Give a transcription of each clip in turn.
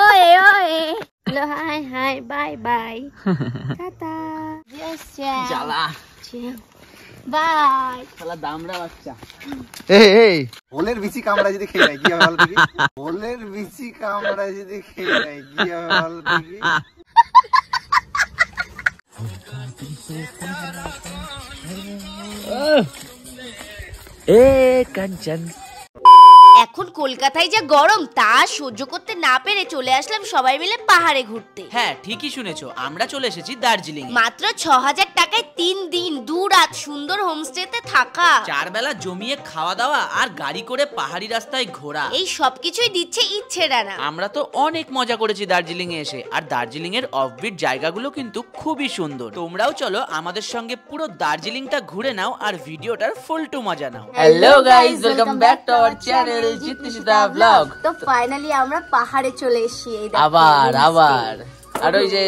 Way ওয়ে hello hi hi bye bye tata জিয়াস জ্বালা বাই শালা দামড়া বাচ্চা এই এই হোলের বিচি কামড়া যদি খেয়ে যায় কি হবে হল করি হোলের বিচি কামড়া যদি খেয়ে যায় কি হবে হল করি এ কাঞ্চন এখন কলকাতায় যা গরম তা সহ্য করতে না পেরে চলে আসলাম সবাই মিলে পাহাড়ে ঘুরতে হ্যাঁ ঠিকই শুনেছো আমরা চলে এসেছি দার্জিলিং মাত্র ছ হাজার টাকায় তিন দিন দু রাত সুন্দর হোমস্টেতে থাকা চার বেলা জমিয়ে খাওয়া দাওয়া আর গাড়ি করে পাহাড়ি রাস্তায় ঘোরা এই সবকিছুই দিচ্ছে ইচ্ছে ডানা আমরা তো অনেক মজা করেছি দার্জিলিং এ এসে আর দার্জিলিং এর অফবিট জায়গাগুলো কিন্তু খুবই সুন্দর তোমরাও চলো আমাদের সঙ্গে পুরো দার্জিলিংটা ঘুরে নাও আর ভিডিওটার ফুল টু মজা নাও hello guys welcome back to our channel the blog তো ফাইনালি আমরা পাহাড়ে চলে এসছি আবার আবার আর ওই যে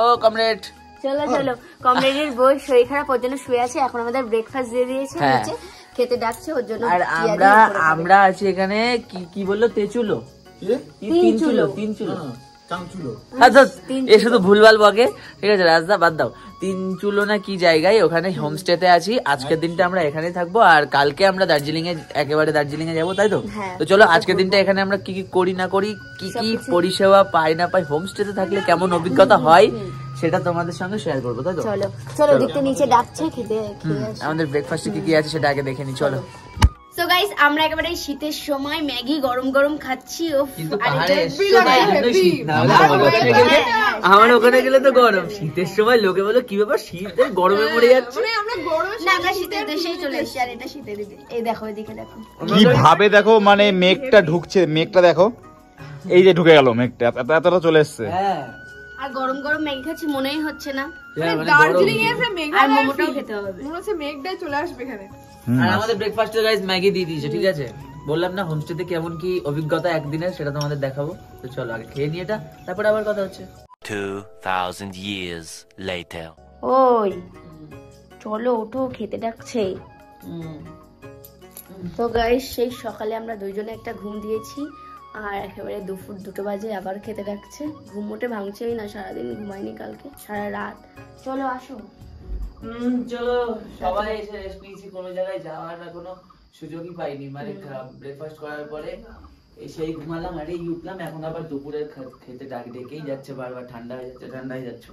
ও কমরেড চলো চলো কমরেডের বই শরীর খারাপ ওর জন্য শুয়ে আছে এখন আমাদের ব্রেকফাস্ট দিয়ে দিয়েছে হ্যাঁ। খেতে ডাকছে ওর জন্য আর আমরা আমরা আছি এখানে কি কি বললো তেচুলো তিন চুলো তিন চুলো আচ্ছা, এ শুধু ভুলভাল বগে ঠিক আছে রাজদা বাদ দাও তিন চুলো না কি জায়গায় ওখানে হোমস্টেতে আছি আজকের দিনটা আমরা এখানে থাকবো আর কালকে আমরা দার্জিলিং এ একেবারে দার্জিলিং এ যাবো তাই তো হ্যাঁ, তো চলো আজকের দিনটা এখানে আমরা কি কি করি না করি কি কি পরিষেবা পাই না পাই হোমস্টেতে থাকলে কেমন অভিজ্ঞতা হয় সেটা তোমাদের সঙ্গে শেয়ার করবো তাই তো চলো চলো দেখতে নিচে ডাকছে খেতে আমাদের ব্রেকফাস্টে কি কি আছে সেটা আগে দেখে নি চলো গাইস আমরা একেবারে শীতের সময় ম্যাগি গরম গরম খাচ্ছি ও আমার ওখানে গেলে তো গরম শীতের সময় লোকে বলো কি ব্যাপার শীতে গরমে পড়ে হ্যাঁ, যাচ্ছে মানে আমরা শীতের দেশেই চলে এসেছি আর এটা শীতের এই দেখো এদিকে দেখো কিভাবে দেখো মানে মেঘটা ঢুকছে মেঘটা দেখো এই যে ঢুকে গেল মেঘটা এত এতটা চলে এসছে হ্যাঁ। আর গরম গরম মেঘ খাচ্ছি মনেই হচ্ছে না হ্যাঁ, মানে মানে দার্জিলিং এসে মেঘ আর মোমোটাও খেতে হবে মনে হচ্ছে মেঘটাই চলে আসবে এখানে আর আচ্ছা। আমাদের ব্রেকফাস্টে গাইস ম্যাগি দিয়ে দিয়েছে ঠিক আছে বললাম না হোমস্টেতে কেমন কি অভিজ্ঞতা একদিনের সেটা তোমাদের দেখাবো তো চলো আগে খেয়ে এটা আবার কথা হচ্ছে 2000 years later ওই চলো ওঠো খেতে ডাকছে তো গাইস সেই সকালে আমরা দুইজনে একটা ঘুম দিয়েছি আর একেবারে দুপুর দুটো বাজে আবার খেতে ডাকছে ঘুম ভাঙছেই না সারাদিন ঘুমাইনি কালকে সারা রাত চলো আসো চলো সবাই এসে কোনো জায়গায় যাওয়ার না কোনো সুযোগই পাইনি মানে ব্রেকফাস্ট করার পরে ঘুমালাম আরে উঠলাম এখন আবার দুপুরের খেতে ডাক ডেকেই যাচ্ছে বারবার ঠান্ডা হয়ে যাচ্ছে ঠান্ডা হয়ে যাচ্ছে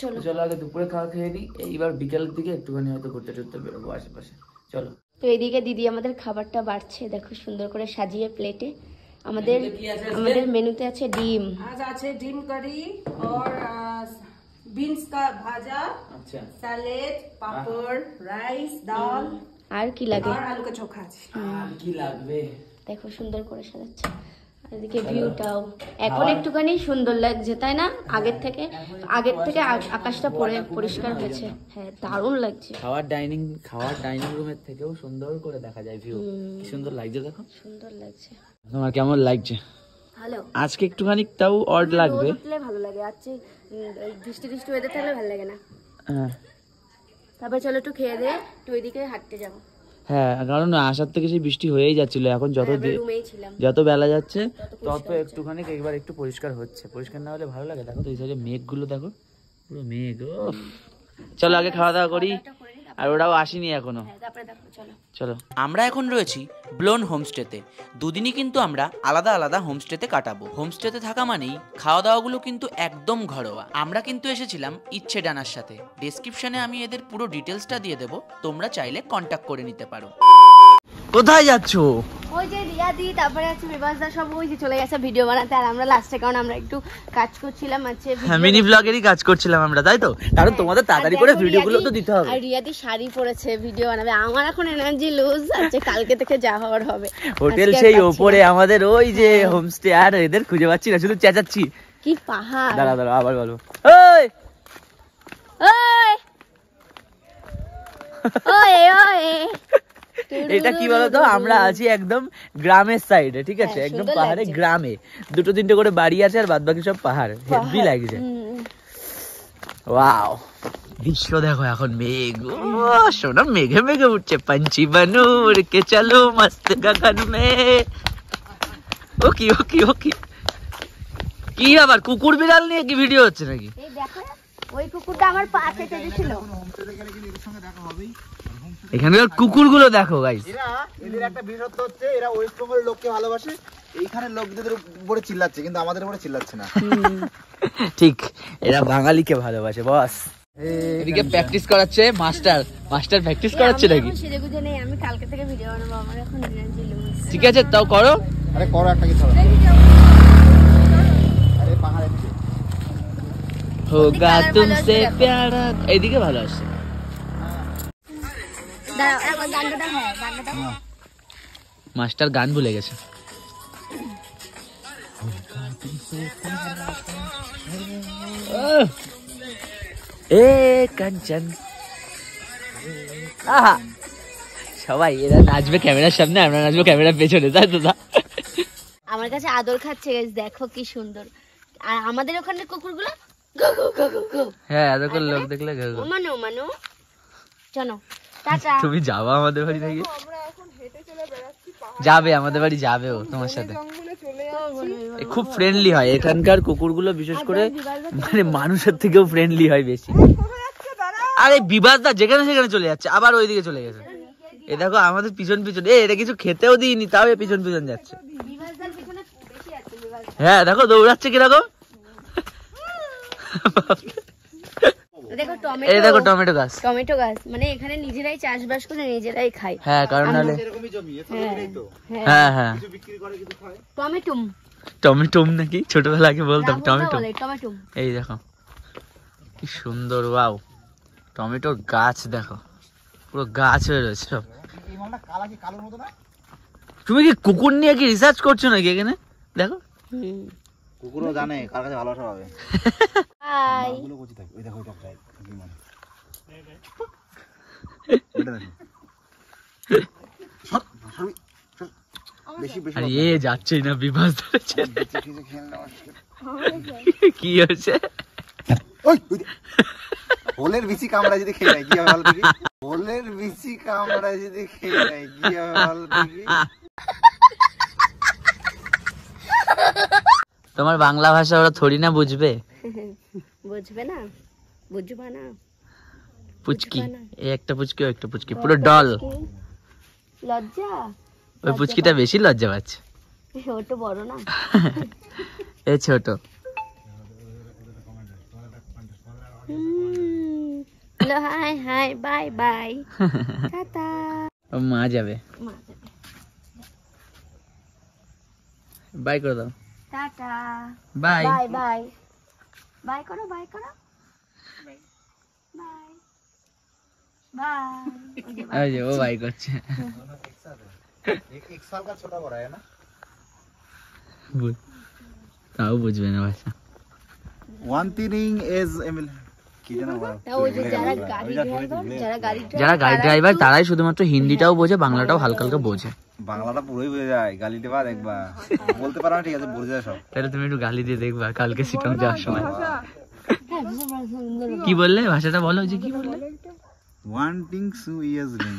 চলো চলো আগে দুপুরে খাওয়া খেয়ে নিই এইবার বিকেলের দিকে একটুখানি হয়তো ঘুরতে টুরতে বেরোবো আশেপাশে চলো তো এইদিকে দিদি আমাদের খাবারটা বাড়ছে দেখো সুন্দর করে সাজিয়ে প্লেটে আমাদের আমাদের মেনুতে আছে ডিম আজ আছে ডিম কারি আর বিনস কা ভাজা আচ্ছা স্যালাড পাপড় রাইস ডাল আর কি লাগে আর আলু কা আছে আর কি লাগবে দেখো সুন্দর করে সাজাচ্ছে এদিকে ভিউটাও এখন একটুখানি সুন্দর লাগছে তাই না হ্যাঁ, আগের থেকে আগের থেকে আকাশটা পরে পরিষ্কার হয়েছে হ্যাঁ দারুণ লাগছে খাওয়ার ডাইনিং খাওয়ার ডাইনিং রুমের থেকেও সুন্দর করে দেখা যায় ভিউ কি সুন্দর লাগছে দেখো সুন্দর লাগছে তোমার কেমন লাগছে ভালো আজকে একটুখানি তাও অড লাগবে লাগে আর বৃষ্টি বৃষ্টি ওয়েদার থাকলে ভালো লাগে না হ্যাঁ। তারপর চলো একটু খেয়ে দিয়ে একটু ওইদিকে হাঁটতে যাবো হ্যাঁ কারণ আসার থেকে সেই বৃষ্টি হয়েই যাচ্ছিল এখন যত হ্যাঁ, যত বেলা যাচ্ছে তত একটুখানি একবার একটু পরিষ্কার হচ্ছে পরিষ্কার না হলে ভালো লাগে দেখো তো এই সাইডে মেঘগুলো দেখো পুরো মেঘ চলো আগে খাওয়া দাওয়া করি আচ্ছা, আর ওরাও আসেনি এখনো হ্যাঁ, চলো আমরা এখন রয়েছি ব্লোন হোমস্টেতে দুদিনই কিন্তু আমরা আলাদা আলাদা হোমস্টেতে কাটাবো হোমস্টেতে থাকা মানেই খাওয়া দাওয়াগুলো কিন্তু একদম ঘরোয়া আমরা কিন্তু এসেছিলাম ইচ্ছে ডানার সাথে ডেসক্রিপশনে আমি এদের পুরো ডিটেলসটা দিয়ে দেবো তোমরা চাইলে কন্ট্যাক্ট করে নিতে পারো কোথায় যাচ্ছ ওই যে রিয়াদি তারপরে আছে বিভাসদা সব ওই যে চলে গেছে ভিডিও বানাতে আর আমরা লাস্টে কারণ আমরা একটু কাজ করছিলাম আছে মিনি ব্লগেরই কাজ করছিলাম আমরা তাই তো হ্যাঁ, কারণ তোমাদের হ্যাঁ, তাড়াতাড়ি করে ভিডিওগুলো তো দিতে হবে আর রিয়াদি শাড়ি পরেছে ভিডিও বানাবে আমার এখন এনার্জি লুজ আছে কালকে থেকে যা হওয়ার হবে হোটেল সেই উপরে আমাদের ওই যে হোমস্টে হ্যাঁ। আর এদের খুঁজে পাচ্ছি না শুধু চেঁচাচ্ছি কি পাহাড় দাঁড়া দাঁড়া আবার বলো ওই ওই ওই ওই এটা কি বলতো আমরা আছি একদম গ্রামের সাইডে ঠিক আছে হ্যাঁ, একদম পাহাড়ে গ্রামে দুটো তিনটে করে বাড়ি আছে আর বাদ বাকি সব পাহাড় হেভি লাগছে ওয়াও দৃশ্য দেখো এখন মেঘ শোনা মেঘে মেঘে উঠছে পাঞ্চি বানু কে চালো মস্ত গাগান মে ওকি ওকি ওকি কি আবার কুকুর বিড়াল নিয়ে কি ভিডিও হচ্ছে নাকি ওই কুকুরটা আমার পাশে দেখো গাইস এরা এদের একটা হচ্ছে এরা ওয়েস্ট বেঙ্গল লোককে ভালোবাসে এইখানে লোকদের উপরে চিল্লাচ্ছে কিন্তু আমাদের উপরে চিল্লাচ্ছে না ঠিক এরা বাঙালিকে ভালোবাসে বস এদিকে প্র্যাকটিস করাচ্ছে মাস্টার মাস্টার প্র্যাকটিস করাচ্ছে নাকি আমি থেকে ভিডিও এখন ঠিক আছে তাও করো আরে করো একটা কিছু होगा तुमसे प्यारा এইদিকে ভালো আসছে হ্যাঁ। মাস্টার গান ভুলে গেছে এ কাঞ্চন সবাই এরা নাচবে ক্যামেরার সামনে আমরা নাচবো ক্যামেরার পেছনে তাই তো আমার কাছে আদর খাচ্ছে দেখো কি সুন্দর আর আমাদের ওখানে কুকুরগুলো হ্যাঁ, তুমি যাবা আমাদের বাড়ি থেকে যাবে আমাদের বাড়ি যাবে ও তোমার সাথে খুব ফ্রেন্ডলি হয় এখানকার কুকুরগুলো বিশেষ করে আচ্ছা, মানে মানুষের থেকেও ফ্রেন্ডলি হয় বেশি আরে বিবাদটা যেখানে সেখানে চলে যাচ্ছে আবার ওই দিকে চলে গেছে এ দেখো আমাদের পিছন পিছন এ এটা কিছু খেতেও দিইনি তাও পিছন পিছন যাচ্ছে হ্যাঁ দেখো দৌড়াচ্ছে কিরকম দেখো টমেটো দেখো টমেটো গাছ টমেটো গাছ মানে এখানে নিজেরাই চাষবাস করে নিজেরাই খাই হ্যাঁ হ্যাঁ, হ্যাঁ হ্যাঁ হ্যাঁ। নাকি বলতাম টমেটো এই দেখো কি সুন্দর গাছ দেখো পুরো গাছ হয়ে রয়েছে সব তুমি কি কুকুর নিয়ে কি রিসার্চ করছো নাকি এখানে দেখো কুকুর জানে কার কাছে ভালোবাসা পাবে কি হয়েছে হোলের বিচি কামড়া যদি খেয়ে হোলের বিচি কামড়া যদি খেয়ে তোমার বাংলা ভাষা ওরা থোড়ি না বুঝবে বুঝবে না বুঝবে না পুচকি এই একটা পুচকি একটা পুচকি পুরো ডল লজ্জা ওই পুচকিটা বেশি লজ্জা পাচ্ছে ছোট বড় না এ ছোট hello hi hi bye bye tata মা যাবে মা যাবে বাই করে দাও tata bye bye bye bye করো বাই করো বাই বাই তাও বুঝবে না ভাষা ওয়ান্টিং ইজ এমিল যারা গাড়ি ড্রাইভার তারাই শুধুমাত্র হিন্দিটাও বোঝে বাংলাটাও হালকা হালকা বোঝে বাংলাটা পুরোই যায় দেখবা বলতে পারো না ঠিক আছে তাহলে তুমি একটু গালি দিয়ে দেখবা কালকে যাওয়ার সময় কি বললে ভাষাটা বলো যে কি বললে ওয়ান্টিং সু ইয়ার্স রিং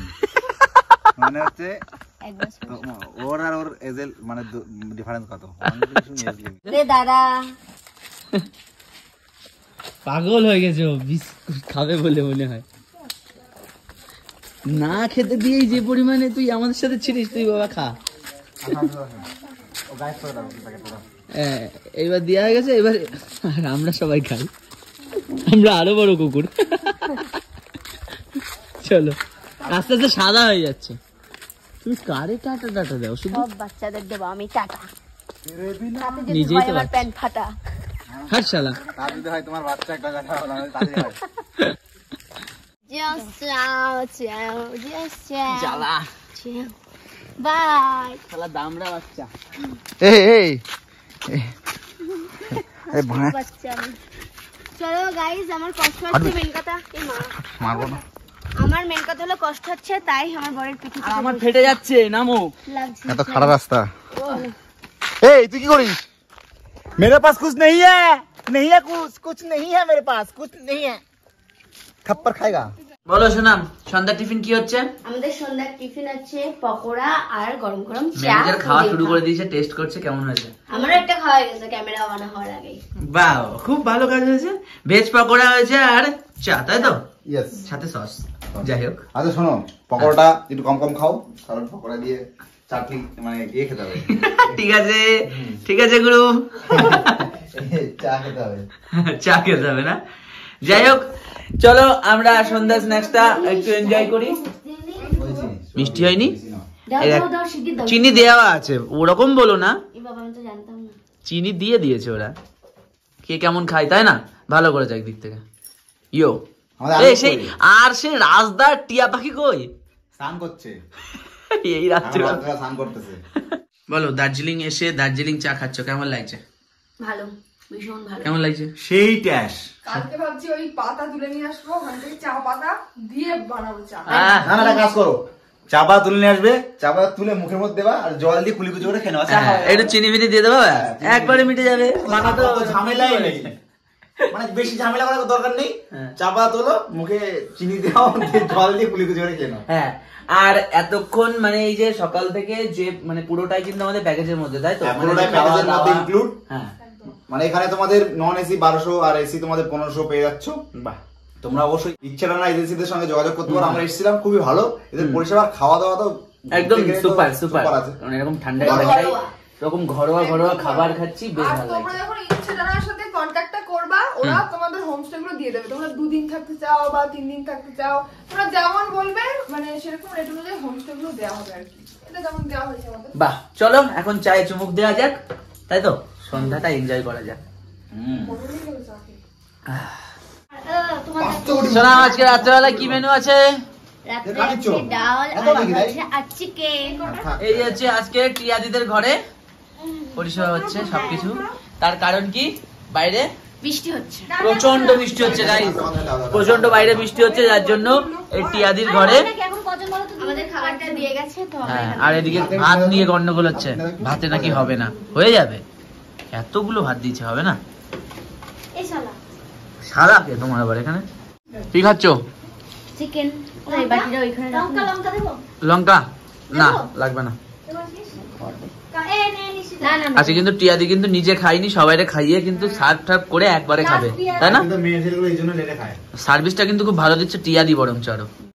মানে হচ্ছে ওর আর ওর এজেল মানে ডিফারেন্স কত রে দাদা পাগল হয়ে গেছে খাবে বলে মনে হয় না খেতে দিয়েই যে পরিমাণে তুই আমাদের সাথে ছিলিস তুই বাবা খা এইবার দেওয়া হয়ে গেছে এবার আর আমরা সবাই খাই আমরা আরো বড় কুকুর চলো আস্তে আস্তে সাদা হয়ে যাচ্ছে তুমি কারে টাটা টাটা দাও শুধু বাচ্চাদের দেবো আমি টাটা নিজেই তো শালা তোমার বাচ্চা একটা Just out, just out. জ্বালা বাই শালা দামড়া বাচ্চা এই এই আরে ভাড়া বাচ্চা চলো গাইস আমার কষ্ট হচ্ছে মেন কথা এই মা মারবো না আমার মেন কথা হলো কষ্ট হচ্ছে তাই আমার বরের পিঠে আমার ফেটে যাচ্ছে নামো এত খারাপ রাস্তা এই তুই কি করিস मेरे पास कुछ नहीं है नहीं है कुछ कुछ नहीं है मेरे पास कुछ नहीं है থাপ্পর খাইগা বলো সোনাম সন্ধ্যা টিফিন কি হচ্ছে আমাদের সন্ধ্যার টিফিন আছে পকোড়া আর গরম গরম চা ম্যানেজার খাওয়া শুরু করে দিয়েছে টেস্ট করছে কেমন হয়েছে আমার একটা খাওয়া হয়ে গেছে ক্যামেরা অন হওয়ার আগে বাহ খুব ভালো কাজ হয়েছে ভেজ পকোড়া হয়েছে আর চা তাই তো ইয়েস সাথে সস যাই হোক আচ্ছা শোনো পকোড়াটা একটু কম কম খাও কারণ পকোড়া দিয়ে চাটনি মানে ইয়ে খেতে হবে ঠিক আছে ঠিক আছে গুরু চা খেতে হবে চা খেতে হবে না যাই হোক চলো আমরা সন্ধ্যা স্ন্যাক্সটা একটু এনজয় করি মিষ্টি হয়নি চিনি দেওয়া আছে ওরকম বলো না চিনি দিয়ে দিয়েছে ওরা কে কেমন খায় তাই না ভালো করে যায় দিক থেকে ইয়ো সেই আর সে রাজদার টিয়া পাখি কই স্নান করছে এই রাত্রে স্নান করতেছে বলো দার্জিলিং এসে দার্জিলিং চা খাচ্ছ কেমন লাগছে ভালো আর আচ্ছা, হ্যাঁ, হ্যাঁ, একবারে মিটে যাবে আচ্ছা, মানে বেশি ঝামেলা করার দরকার নেই হ্যাঁ। চা তোলো মুখে চিনি দেওয়া জল দিয়ে কুলি করে খেয়ে হ্যাঁ আর এতক্ষণ মানে এই যে সকাল থেকে যে মানে পুরোটাই কিন্তু আমাদের প্যাকেজের মধ্যে তাই তো ইনক্লুড হ্যাঁ মানে এখানে তোমাদের নন এসি বারোশো আর এসি তোমাদের পনেরোশো পেয়ে যাচ্ছ বাহ তোমরা অবশ্যই ইচ্ছা না এজেন্সিদের সঙ্গে যোগাযোগ করতে পারো আমরা এসেছিলাম খুবই ভালো এদের পরিষেবা খাওয়া দাওয়া তো একদম সুপার সুপার আছে মানে এরকম ঠান্ডা এরকম ঘরোয়া ঘরোয়া খাবার খাচ্ছি বেশ ভালো লাগছে ওরা তোমাদের তোমরা দুদিন থাকতে চাও বা তিন দিন থাকতে চাও তোমরা যেমন বলবে মানে বাহ চলো এখন চায়ে চুমুক দেওয়া যাক তাই তো সন্ধ্যাটা এনজয় করা যাক হ্যাঁ, তার কারণ কি বাইরে প্রচন্ড বৃষ্টি হচ্ছে প্রচন্ড বাইরে বৃষ্টি হচ্ছে যার জন্য এই টিয়াদির ঘরে হ্যাঁ, আর এদিকে ভাত নিয়ে গন্ডগোল হচ্ছে ভাতে নাকি হবে না হয়ে যাবে এতগুলো ভাত দিতে হবে না কে তোমার এখানে কি খাচ্ছ চিকেন লঙ্কা না লাগবে না আচ্ছা কিন্তু টিয়াদি কিন্তু নিজে খাইনি সবাইরে খাইয়ে কিন্তু হ্যাঁ। সার্ভ টার্ভ করে একবারে খাবে তাই না সার্ভিসটা কিন্তু খুব ভালো দিচ্ছে টিয়াদি বরঞ্চ আরো